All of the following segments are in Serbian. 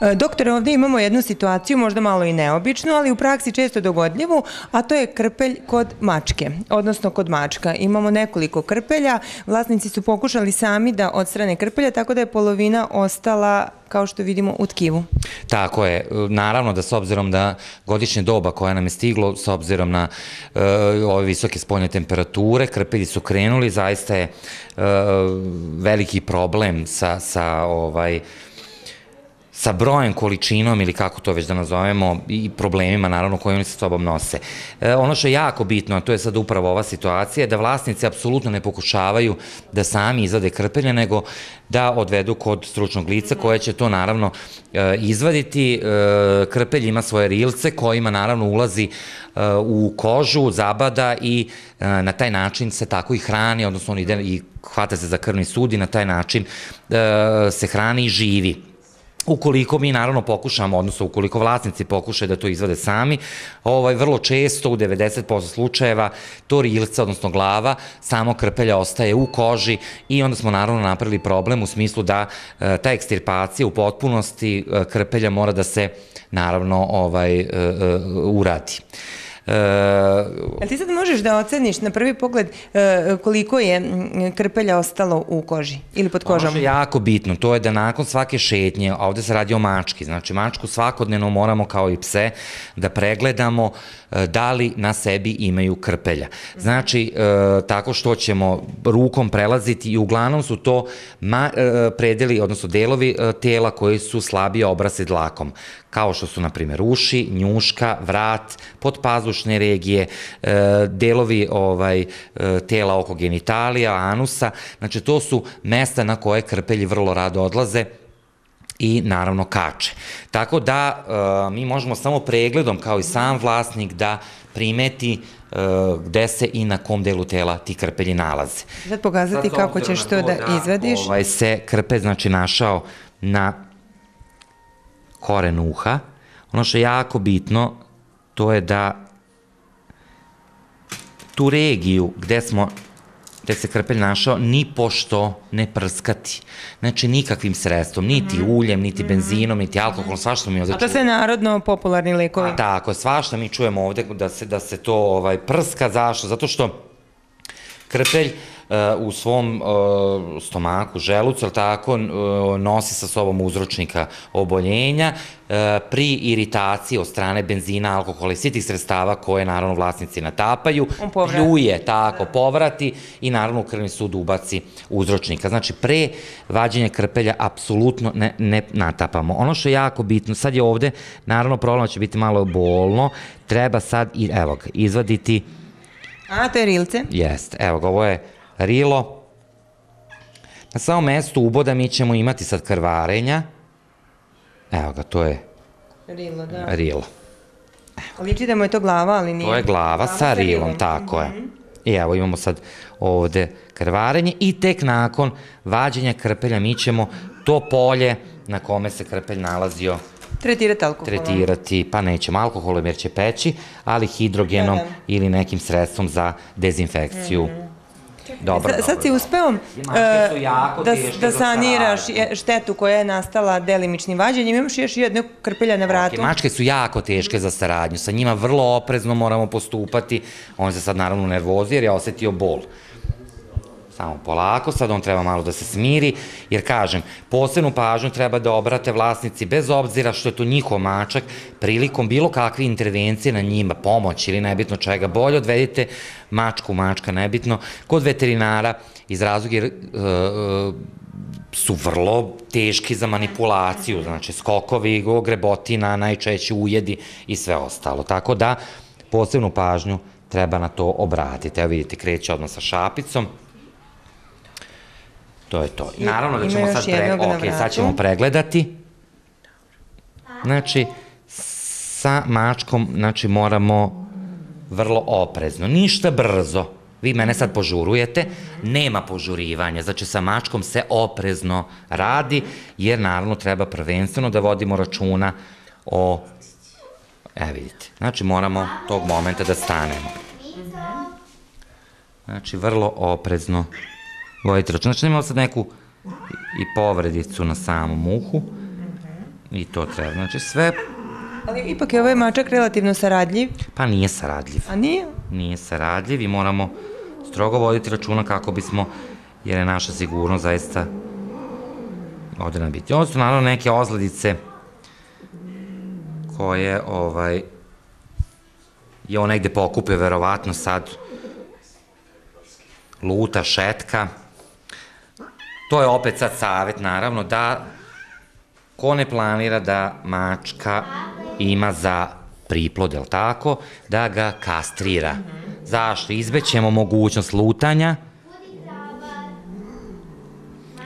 E, doktore, ovde imamo jednu situaciju, možda malo i neobičnu, ali u praksi često dogodljivu, a to je krpelj kod mačke, odnosno kod mačka. Imamo nekoliko krpelja, vlasnici su pokušali sami da odstrane krpelja, tako da je polovina ostala kao što vidimo u tkivu. Tako je, e, naravno da s obzirom da godišnje doba koja nam je stiglo, s obzirom na e, ove visoke spoljne temperature, krpelji su krenuli, zaista je veliki problem sa, sa ovaj, sa brojem, količinom ili kako to već da nazovemo i problemima naravno koje oni sa sobom nose. E, ono što je jako bitno, a to je sad upravo ova situacija, je da vlasnici apsolutno ne pokušavaju da sami izvade krpelje, nego da odvedu kod stručnog lica koje će to naravno e, izvaditi. E, krpelj ima svoje rilce kojima naravno ulazi e, u kožu, zabada i e, na taj način se tako i hrani, odnosno on ide i hvata se za krvni sud i na taj način e, se hrani i živi. Ukoliko mi naravno pokušamo, odnosno ukoliko vlasnici pokušaju da to izvade sami, ovaj, vrlo često u 90% slučajeva to rilca, odnosno glava, samo krpelja ostaje u koži i onda smo naravno napravili problem u smislu da e, ta ekstirpacija u potpunosti e, krpelja mora da se naravno ovaj, e, e, uradi. Ali e, ti sad možeš da oceniš na prvi pogled e, koliko je krpelja ostalo u koži ili pod kožom? Ono je jako bitno, to je da nakon svake šetnje, a ovde se radi o mački, znači mačku svakodnevno moramo kao i pse da pregledamo uh, E, da li na sebi imaju krpelja. Znači, e, tako što ćemo rukom prelaziti i uglavnom su to e, predeli, odnosno delovi tela koji su slabije obrase dlakom kao što su, na primjer, uši, njuška, vrat, podpazušne regije, delovi ovaj, tela oko genitalija, anusa. Znači, to su mesta na koje krpelji vrlo rado odlaze, i naravno kače. Tako da e, mi možemo samo pregledom kao i sam vlasnik da primeti e, gde se i na kom delu tela ti krpelji nalaze. Da pokazati Sad, kako ćeš to da, da izvadiš. Ovaj se krpe znači našao na koren uha. Ono što je jako bitno to je da tu regiju gde smo te se krpelj našao ni pošto ne prskati. Znači, nikakvim sredstvom, niti mm -hmm. uljem, niti mhm. benzinom, niti alkoholom, svašta mi ovde čujemo. To se narodno popularni lekovi. A, Tako, svašta mi čujemo ovde da se, da se to ovaj, prska, zašto? Zato što krpelj u svom e, stomaku, želucu, ali tako, e, nosi sa sobom uzročnika oboljenja, e, pri iritaciji od strane benzina, alkohola i svi tih sredstava koje naravno vlasnici natapaju, pljuje, tako, da. povrati i naravno u krvni sud ubaci uzročnika. Znači, pre vađenja krpelja apsolutno ne, ne natapamo. Ono što je jako bitno, sad je ovde, naravno problem će biti malo bolno, treba sad, i, evo ga, izvaditi... A, to je rilce? Jeste, evo ga, ovo je Rilo. Na samom mestu uboda mi ćemo imati sad krvarenja. Evo ga, to je Rilo, da. Rilo. Liči da mu je to glava, ali nije. To je glava, glava sa rilom, rilom. tako mm -hmm. je. Mhm. I evo imamo sad ovde krvarenje i tek nakon vađenja krpelja mi ćemo to polje na kome se krpelj nalazio tretirati alkoholom. Tretirati, pa nećemo alkoholom jer će peći, ali hidrogenom da, da. ili nekim sredstvom za dezinfekciju. Mm -hmm Dobro, e, da S, sad si uspeo da, da saniraš štetu koja je nastala delimičnim vađanjem, imaš još jednu krpelja na vratu. mačke su jako teške za saradnju, sa njima vrlo oprezno moramo postupati, on se sad naravno nervozi jer je osetio bol. Samo polako, sad on treba malo da se smiri, jer kažem, posebnu pažnju treba da obrate vlasnici, bez obzira što je to njihov mačak, prilikom bilo kakve intervencije na njima, pomoć ili nebitno čega, bolje odvedite mačku, mačka, nebitno, kod veterinara, iz razloga jer e, e, su vrlo teški za manipulaciju, znači skokovi, grebotina, najčešće ujedi i sve ostalo. Tako da, posebnu pažnju treba na to obratiti. Evo vidite, kreće odmah sa šapicom, To je to. I, Naravno da ćemo sad, pre... okay, sad ćemo pregledati. Znači, sa mačkom, znači, moramo vrlo oprezno. Ništa brzo. Vi mene sad požurujete, nema požurivanja, znači sa mačkom se oprezno radi, jer naravno treba prvenstveno da vodimo računa o... E, vidite, znači moramo tog momenta da stanemo. Znači, vrlo oprezno voditi računa. Znači, da imala sad neku i povredicu na samom uhu i to treba. Znači, sve... Ali ipak je ovaj mačak relativno saradljiv. Pa nije saradljiv. A nije? Nije saradljiv i moramo strogo voditi računa kako bismo, jer je naša sigurnost zaista ovde nam biti. Ovo su naravno neke ozledice koje ovaj, je on negde pokupio verovatno sad luta, šetka, To je opet sad savet, naravno, da ko ne planira da mačka ima za priplod, jel tako, da ga kastrira. Zašto? Izbećemo mogućnost lutanja,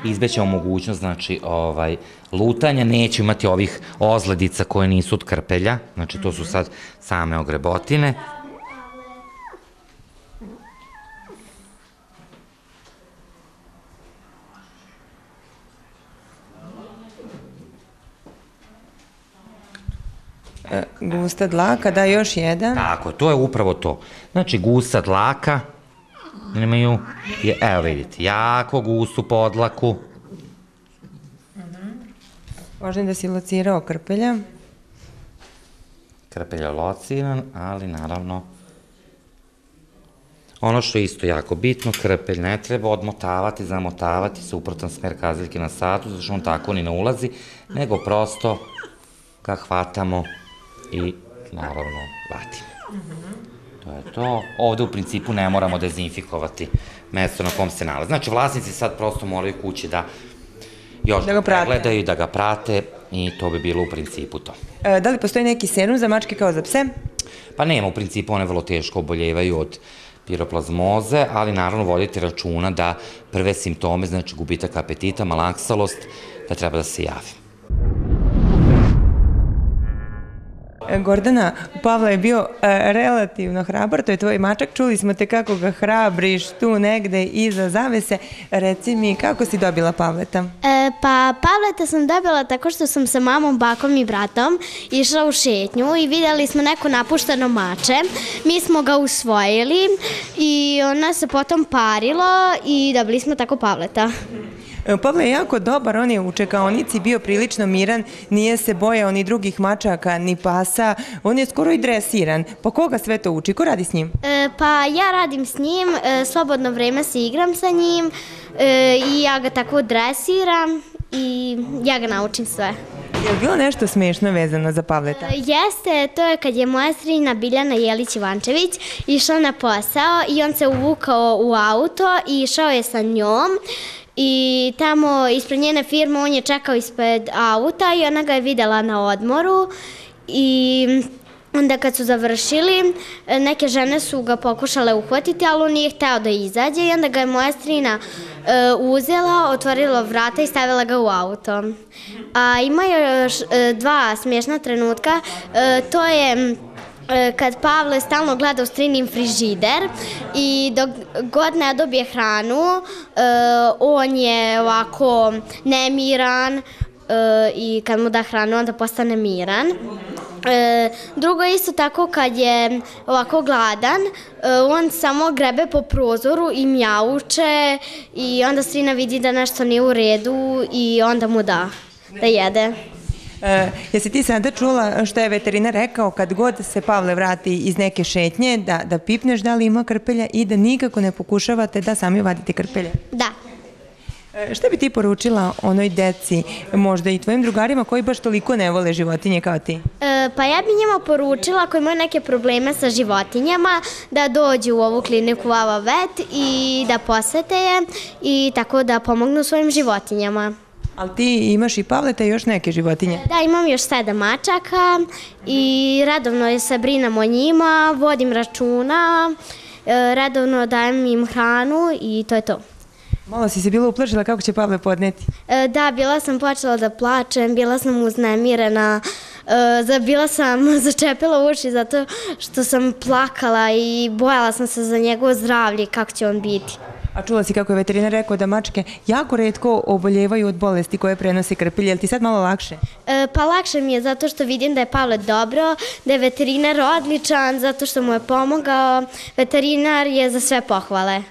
izbećemo mogućnost, znači, ovaj, lutanja, neće imati ovih ozledica koje nisu od krpelja, znači to su sad same ogrebotine, E, gusta dlaka, da još jedan. Tako, to je upravo to. Znači, gusta dlaka, imaju, je, evo vidite, jako gustu podlaku. Možda mhm. da si locirao krpelja. Krpelja lociran, ali naravno Ono što je isto jako bitno, krpelj ne treba odmotavati, zamotavati suprotan smer kazaljke na satu, zato što on tako ni ne ulazi, nego prosto ga hvatamo i naravno vatimo. To je to. Ovde u principu ne moramo dezinfikovati mesto na kom se nalazi. Znači vlasnici sad prosto moraju kući da još da ga pregledaju, da ga prate i to bi bilo u principu to. E, da li postoji neki senum za mačke kao za pse? Pa nema, u principu one vrlo teško oboljevaju od piroplazmoze, ali naravno vodite računa da prve simptome, znači gubitak apetita, malaksalost, da treba da se javi. E, Gordana, Pavla je bio e, relativno hrabar, to je tvoj mačak, čuli smo te kako ga hrabriš tu negde iza zavese. Reci mi, kako si dobila Pavleta? E, pa Pavleta sam dobila tako što sam sa mamom, bakom i bratom išla u šetnju i vidjeli smo neko napušteno mače. Mi smo ga usvojili i ona se potom parilo i dobili smo tako Pavleta. Pavle je jako dobar, on je u čekaonici bio prilično miran, nije se bojao ni drugih mačaka, ni pasa, on je skoro i dresiran. Pa koga sve to uči? Ko radi s njim? E, pa ja radim s njim, e, slobodno vreme se igram sa njim e, i ja ga tako dresiram i ja ga naučim sve. Je li bilo nešto smešno vezano za Pavleta? Jeste, to je kad je moja strina Biljana Jelić-Ivančević išla na posao i on se uvukao u auto i išao je sa njom i tamo ispred njene firme on je čekao ispred auta i ona ga je videla na odmoru i onda kad su završili, neke žene su ga pokušale uhvatiti, ali on nije hteo da izađe i onda ga je moja strina e, uzela, otvorila vrata i stavila ga u auto. A ima još e, dva smješna trenutka, e, to je E, kad Pavle stalno gleda u strinim frižider i dok god ne dobije hranu, e, on je ovako nemiran e, i kad mu da hranu onda postane miran. drugo je isto tako kad je ovako gladan, on samo grebe po prozoru i mjauče i onda Strina vidi da nešto nije u redu i onda mu da, da jede. E, jesi ti sada čula što je veterinar rekao kad god se Pavle vrati iz neke šetnje da, da pipneš da li ima krpelja i da nikako ne pokušavate da sami vadite krpelje? Da. Eh, šta bi ti poručila onoj deci, možda i tvojim drugarima koji baš toliko ne vole životinje kao ti? E, pa ja bi njima poručila ako imaju neke probleme sa životinjama da dođu u ovu kliniku Vava Vet i da posete je i tako da pomognu svojim životinjama. Ali ti imaš i Pavleta i još neke životinje? Da, imam još sedam mačaka i redovno se brinam o njima, vodim računa, e, redovno dajem im hranu i to je to. Malo si se bila uplašila, kako će Pavle podneti? E, da, bila sam počela da plačem, bila sam uznemirena, e, bila sam začepila uši zato što sam plakala i bojala sam se za njegovo zdravlje kako će on biti. A čula si kako je veterinar rekao da mačke jako redko oboljevaju od bolesti koje prenose krpilje. Je li ti sad malo lakše? E, pa lakše mi je zato što vidim da je Pavle dobro, da je veterinar odličan, zato što mu je pomogao. Veterinar je za sve pohvale.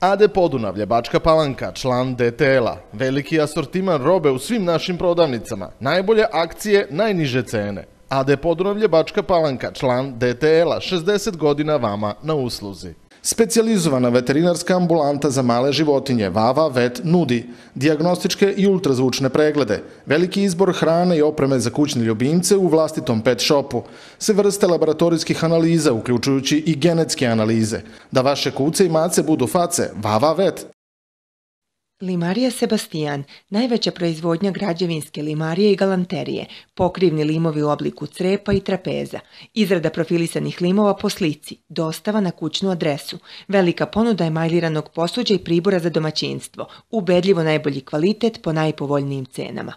AD Podunavlje, Bačka Palanka, član DTL-a. Veliki asortiman robe u svim našim prodavnicama. Najbolje akcije, najniže cene. AD da Podrovlje, Bačka Palanka, član DTL-a, 60 godina vama na usluzi. Specijalizovana veterinarska ambulanta za male životinje Vava Vet nudi diagnostičke i ultrazvučne preglede, veliki izbor hrane i opreme za kućne ljubimce u vlastitom pet shopu, sve vrste laboratorijskih analiza, uključujući i genetske analize. Da vaše kuce i mace budu face, Vava Vet Limarija Sebastijan, najveća proizvodnja građevinske limarije i galanterije, pokrivni limovi u obliku crepa i trapeza, izrada profilisanih limova po slici, dostava na kućnu adresu, velika ponuda emajliranog posuđa i pribora za domaćinstvo, ubedljivo najbolji kvalitet po najpovoljnijim cenama.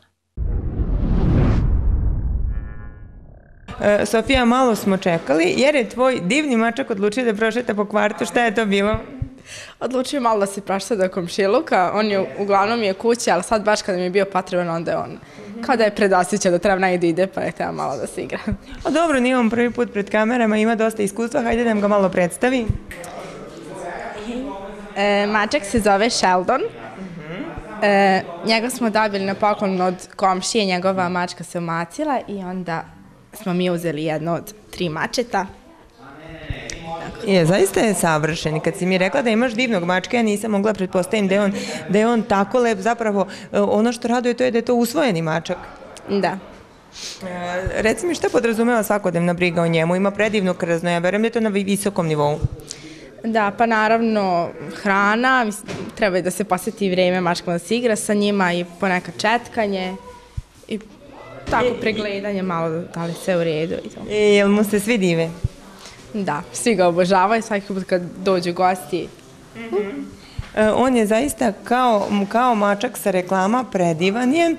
E, Sofija, malo smo čekali jer je tvoj divni mačak odlučio da prošete po kvartu. Šta je to bilo? odlučio malo da se prašta do komšiluka. On je, uglavnom je kući, ali sad baš kada mi je bio potreban, onda je on kao da je predasića da treba najde ide, pa je treba malo da se igra. A pa dobro, nije on prvi put pred kamerama, ima dosta iskustva, hajde da nam ga malo predstavi. E, mačak se zove Sheldon. E, njega smo dobili na poklon od komšije, njegova mačka se omacila i onda smo mi uzeli jedno od tri mačeta. Je, zaista je savršen. Kad si mi rekla da imaš divnog mačka, ja nisam mogla pretpostaviti da je on, da je on tako lep. Zapravo, e, ono što raduje to je da je to usvojeni mačak. Da. E, reci mi šta podrazumeva svakodnevna briga o njemu? Ima predivno krzno, ja verujem da je to na visokom nivou. Da, pa naravno hrana, treba je da se poseti vreme mačkama da se igra sa njima i ponekad četkanje i tako e, pregledanje malo da li sve u redu i to. E, jel mu se svi dive? Da, svi ga obožavaju, svaki put kad dođu gosti. Mm -hmm. on je zaista kao, kao mačak sa reklama, predivan je e,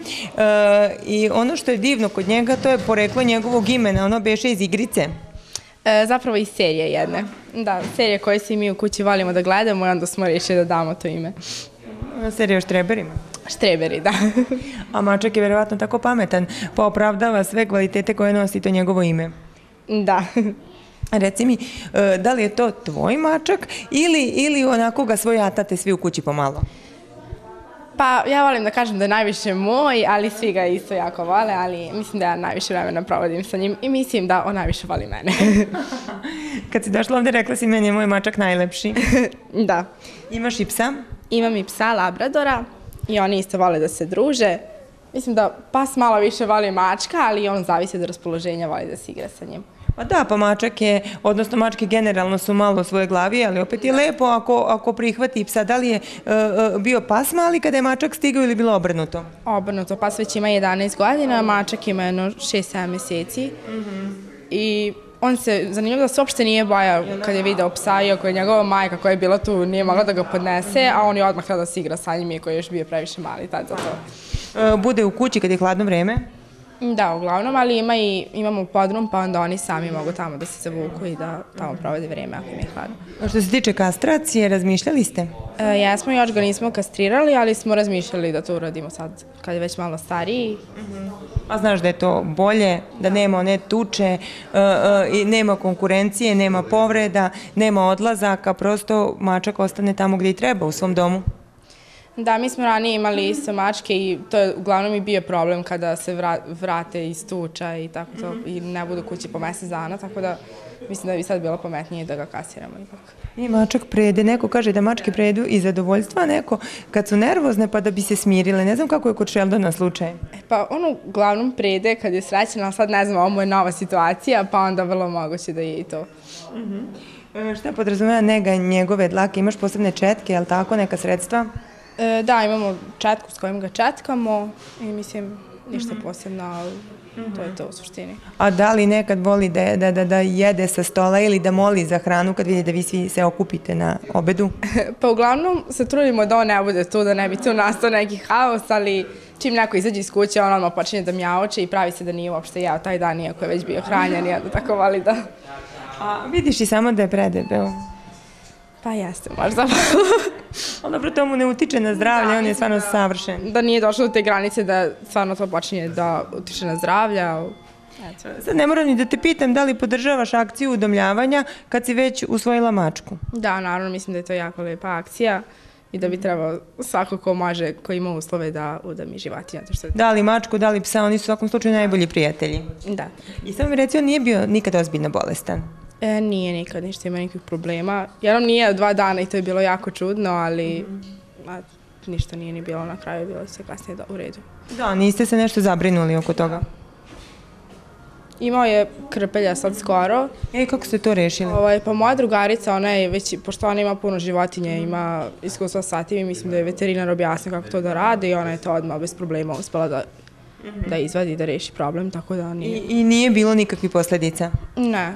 i ono što je divno kod njega to je poreklo njegovog imena, ono beše iz igrice. E, zapravo iz serije jedne. Da, serije koje se mi u kući volimo da gledamo i onda smo rešili da damo to ime. E, serija o štreberima? Štreberi, da. A mačak je verovatno tako pametan, pa opravdava sve kvalitete koje nosi to njegovo ime. Da. Reci mi, e, da li je to tvoj mačak ili, ili onako ga svojatate svi u kući pomalo? Pa ja volim da kažem da je najviše moj, ali svi ga isto jako vole, ali mislim da ja najviše vremena provodim sa njim i mislim da on najviše voli mene. Kad si došla ovde rekla si meni je moj mačak najlepši. da. Imaš i psa? Imam i psa Labradora i oni isto vole da se druže. Mislim da pas malo više voli mačka, ali on zavisi od raspoloženja, voli da se igra sa njim. Pa da, pa je, odnosno mačke generalno su malo svoje glavi, ali opet je lepo ako, ako prihvati psa. Da li je e, e, bio pas mali kada je mačak stigao ili bilo obrnuto? Obrnuto, pas već ima 11 godina, mačak ima 6-7 meseci. Mhm. I on se, zanimljivo da se uopšte nije bojao kad je video psa, iako je njegova majka koja je bila tu nije mogla da ga podnese, a on je odmah htio da se igra sa njim, koji je još bio previše mali tad za to. E, bude u kući kad je hladno vreme? Mm, da, uglavnom, ali ima i, imamo podrum, pa onda oni sami mogu tamo da se zavuku i da tamo provode vreme ako im je hladno. A što se tiče kastracije, razmišljali ste? E, jesmo, još ga nismo kastrirali, ali smo razmišljali da to uradimo sad, kad je već malo stariji. Mm A znaš da je to bolje, da nema one tuče, e, e, nema konkurencije, nema povreda, nema odlazaka, prosto mačak ostane tamo gde i treba, u svom domu. Da, mi smo ranije imali isto mačke i to je uglavnom i bio problem kada se vra, vrate iz tuča i tako to, mm -hmm. i ne budu kući po mesec dana, tako da mislim da bi sad bilo pametnije da ga kasiramo ipak. I mačak prede, neko kaže da mačke predu iz zadovoljstva, neko kad su nervozne pa da bi se smirile, ne znam kako je kod Sheldona slučaj. E, pa on uglavnom prede kad je srećen, ali sad ne znam, ovo mu je nova situacija, pa onda vrlo moguće da je i to. Mm -hmm. E, šta podrazumeva nega njegove dlake? Imaš posebne četke, je li tako, neka sredstva? E, da, imamo četku s kojim ga četkamo i mislim ništa mhm. posebno, ali to je mhm. to u suštini. A da li nekad voli da, da, da, da jede sa stola ili da moli za hranu kad vidi da vi svi se okupite na obedu? pa uglavnom se trudimo da on ne bude tu, da ne bi tu nastao neki haos, ali čim neko izađe iz kuće, on odmah počinje da mjaoče i pravi se da nije uopšte jeo taj dan, iako je već bio hranjen jedno tako voli da... A, vidiš i samo da je predebeo. Pa jeste, možda. On dobro, tomu ne utiče na zdravlje, da, on je stvarno da, savršen. Da nije došlo do te granice da stvarno to počinje da utiče na zdravlje. Ali... Sad ne moram ni da te pitam da li podržavaš akciju udomljavanja kad si već usvojila mačku. Da, naravno, mislim da je to jako lepa akcija i da bi trebao svako ko može, ko ima uslove da udomi životinja. Što... Da li mačku, da li psa, oni su u svakom slučaju najbolji prijatelji. Da. I samo mi reci, on nije bio nikad ozbiljno bolestan. E, nije nikad ništa ima nikakvih problema. Jednom nije dva dana i to je bilo jako čudno, ali mm a, ništa nije ni bilo na kraju, bilo se kasnije da, u redu. Da, niste se nešto zabrinuli oko da. toga? Imao je krpelja sad skoro. E, kako ste to rešili? Ovo, ovaj, pa moja drugarica, ona je već, pošto ona ima puno životinje, mhm. ima iskustva sa tim i mislim da je veterinar objasnio kako to da rade i ona je to odmah bez problema uspela da mhm. da izvadi, da reši problem, tako da nije... I, i nije bilo nikakvih posledica? Ne.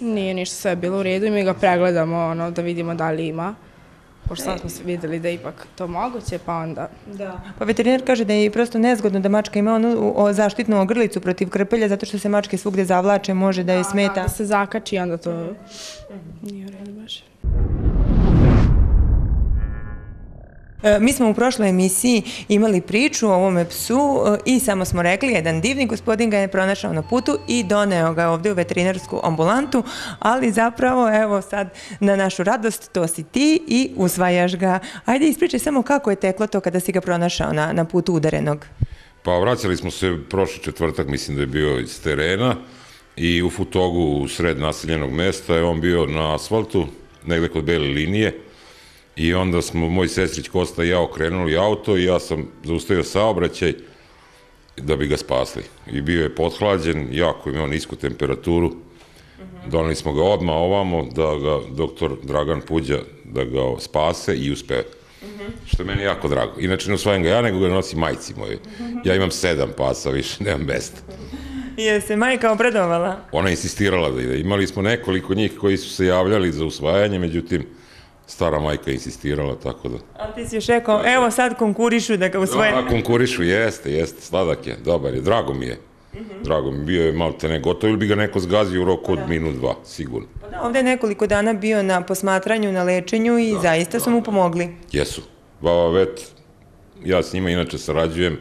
Nije ništa sve bilo u redu i mi ga pregledamo ono, da vidimo da li ima. Pošto sad e. smo videli da je ipak to moguće, pa onda... Da. Pa veterinar kaže da je prosto nezgodno da mačka ima onu o, zaštitnu ogrlicu protiv krpelja, zato što se mačke svugde zavlače, može da je smeta. Da, da se zakači, onda to... Mm -hmm. E, mi smo u prošloj emisiji imali priču o ovome psu e, i samo smo rekli jedan divni gospodin ga je pronašao na putu i doneo ga ovde u veterinarsku ambulantu, ali zapravo evo sad na našu radost to si ti i usvajaš ga. Ajde ispričaj samo kako je teklo to kada si ga pronašao na, na putu udarenog. Pa vraćali smo se prošli četvrtak, mislim da je bio iz terena i u Futogu u sred naseljenog mesta je on bio na asfaltu, negde kod bele linije I onda smo moj sestrić Kosta i ja okrenuli auto i ja sam zaustavio saobraćaj da bi ga spasli. I bio je pothlađen, jako imao nisku temperaturu. Uh Doneli smo ga odmah ovamo da ga doktor Dragan Puđa da ga spase i uspe. Uh -huh. Što je meni jako drago. Inače ne osvajam ga ja, nego ga nosi majci moje. Uh -huh. Ja imam sedam pasa, više nemam mesta. se majka opredovala? Ona insistirala da ide. Imali smo nekoliko njih koji su se javljali za usvajanje, međutim, stara majka insistirala, tako da... A ti si još rekao, evo sad konkurišu da ga svoje... Da, konkurišu, jeste, jeste, sladak je, dobar je, drago mi je. Mm -hmm. Drago mi bio je malo te ne gotov ili bi ga neko zgazio u roku od da. minut, dva, sigurno. Pa da, ovde je nekoliko dana bio na posmatranju, na lečenju i da, zaista da, su mu pomogli. Jesu. Baba Vet, ja s njima inače sarađujem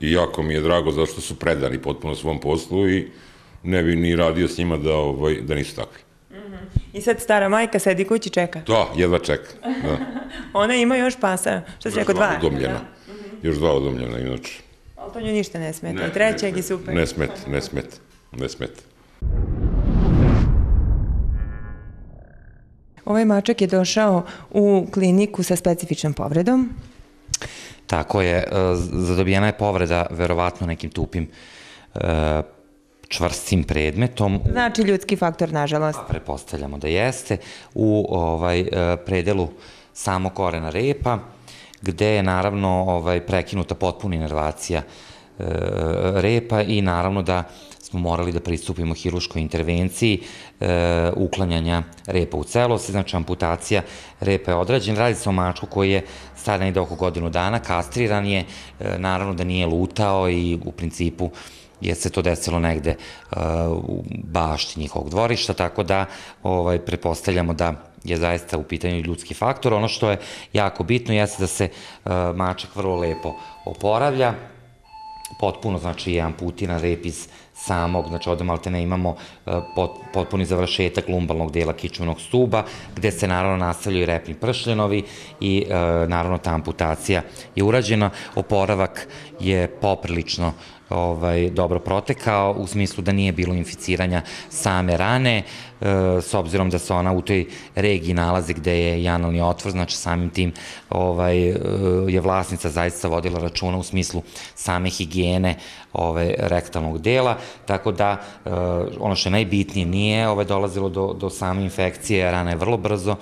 i jako mi je drago zašto su predani potpuno svom poslu i ne bi ni radio s njima da, ovaj, da nisu takvi. I sad stara majka sedi kući čeka. Da, jedva čeka. Da. Ona ima još pasa. Šta si rekao, dva? odomljena. Da. Mhm. Još dva odomljena, inače. Ali to nju ništa ne smeta. Ne, Trećeg i super. Ne smeta, ne smeta, ne smeta. Ovaj mačak je došao u kliniku sa specifičnom povredom. Tako je, e, zadobijena je povreda verovatno nekim tupim e, čvrstim predmetom. Znači ljudski faktor, nažalost. A prepostavljamo da jeste, u ovaj, e, predelu samo korena repa, gde je naravno ovaj, prekinuta potpuna inervacija e, repa i naravno da smo morali da pristupimo hiruškoj intervenciji e, uklanjanja repa u celosti, znači amputacija repa je odrađen. Radi se o mačku koji je i da oko godinu dana, kastriran je, e, naravno da nije lutao i u principu jer se to desilo negde uh, u bašti njihovog dvorišta, tako da ovaj, prepostavljamo da je zaista u pitanju ljudski faktor. Ono što je jako bitno jeste da se uh, mačak vrlo lepo oporavlja, potpuno, znači jedan putina rep iz samog, znači ovde malte ne imamo uh, pot, potpuni završetak lumbalnog dela kičmenog stuba, gde se naravno nastavljaju repni pršljenovi i e, naravno ta amputacija je urađena, oporavak je poprilično ovaj, dobro protekao u smislu da nije bilo inficiranja same rane e, s obzirom da se ona u toj regiji nalazi gde je janalni otvor, znači samim tim ovaj, e, je vlasnica zaista vodila računa u smislu same higijene ovaj, rektalnog dela, tako da e, ono što je najbitnije nije ovaj, dolazilo do, do same infekcije, rana je vrlo brzo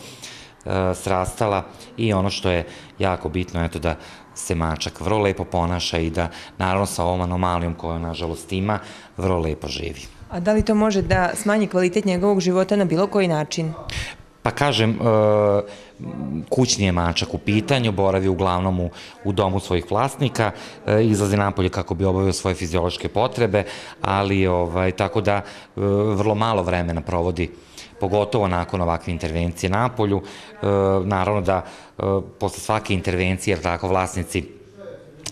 e, srastala i ono što je jako bitno, eto da se mačak vrlo lepo ponaša i da, naravno sa ovom anomalijom koju nažalost ima, vrlo lepo živi. A da li to može da smanji kvalitet njegovog života na bilo koji način? Pa kažem, e, kućni je mačak u pitanju, boravi uglavnom u, u domu svojih vlasnika, e, izlazi napolje kako bi obavio svoje fiziološke potrebe, ali ovaj, tako da e, vrlo malo vremena provodi pogotovo nakon ovakve intervencije na polju. E, naravno da e, posle svake intervencije, jer tako vlasnici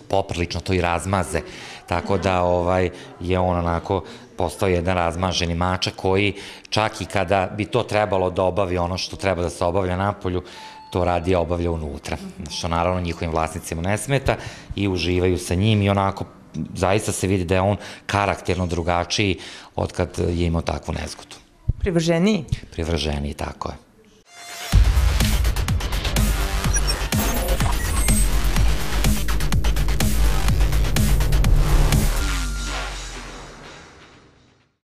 poprilično to i razmaze, tako da ovaj je on onako postao jedan razmaženi mačak koji čak i kada bi to trebalo da obavi ono što treba da se obavlja na polju, to radi obavlja unutra, što naravno njihovim vlasnicima ne smeta i uživaju sa njim i onako zaista se vidi da je on karakterno drugačiji od kad je imao takvu nezgodu. Privrženiji. Privrženiji, tako je.